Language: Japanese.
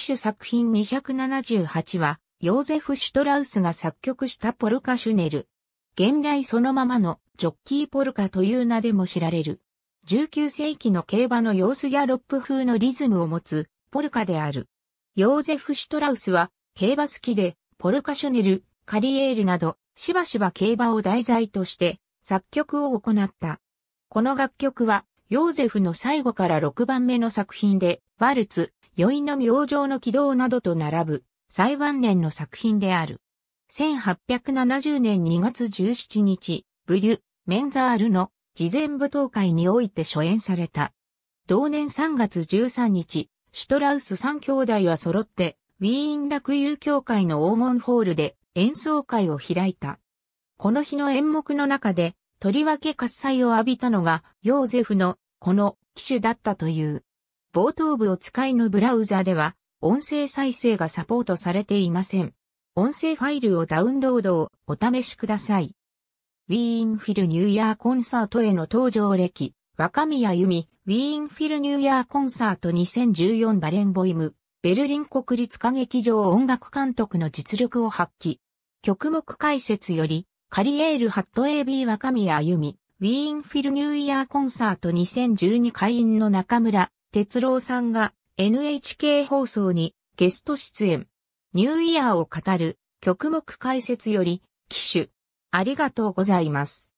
シュ作品278は、ヨーゼフ・シュトラウスが作曲したポルカシュネル。現代そのままのジョッキーポルカという名でも知られる。19世紀の競馬の様子やロップ風のリズムを持つポルカである。ヨーゼフ・シュトラウスは競馬好きでポルカシュネル、カリエールなどしばしば競馬を題材として作曲を行った。この楽曲はヨーゼフの最後から6番目の作品でワルツ、余韻の明星の軌道などと並ぶ最晩年の作品である。1870年2月17日、ブリュ・メンザールの事前舞踏会において初演された。同年3月13日、シュトラウス3兄弟は揃って、ウィーン楽友協会の黄金ホールで演奏会を開いた。この日の演目の中で、とりわけ喝采を浴びたのが、ヨーゼフの、この、機種だったという。冒頭部を使いのブラウザでは、音声再生がサポートされていません。音声ファイルをダウンロードをお試しください。ウィーンフィルニューイヤーコンサートへの登場歴、若宮由美、ウィーンフィルニューイヤーコンサート2014バレンボイム、ベルリン国立歌劇場音楽監督の実力を発揮。曲目解説より、カリエールハット AB 若宮由美、ウィーンフィルニューイヤーコンサート2012会員の中村哲郎さんが NHK 放送にゲスト出演。ニューイヤーを語る曲目解説より、機種。ありがとうございます。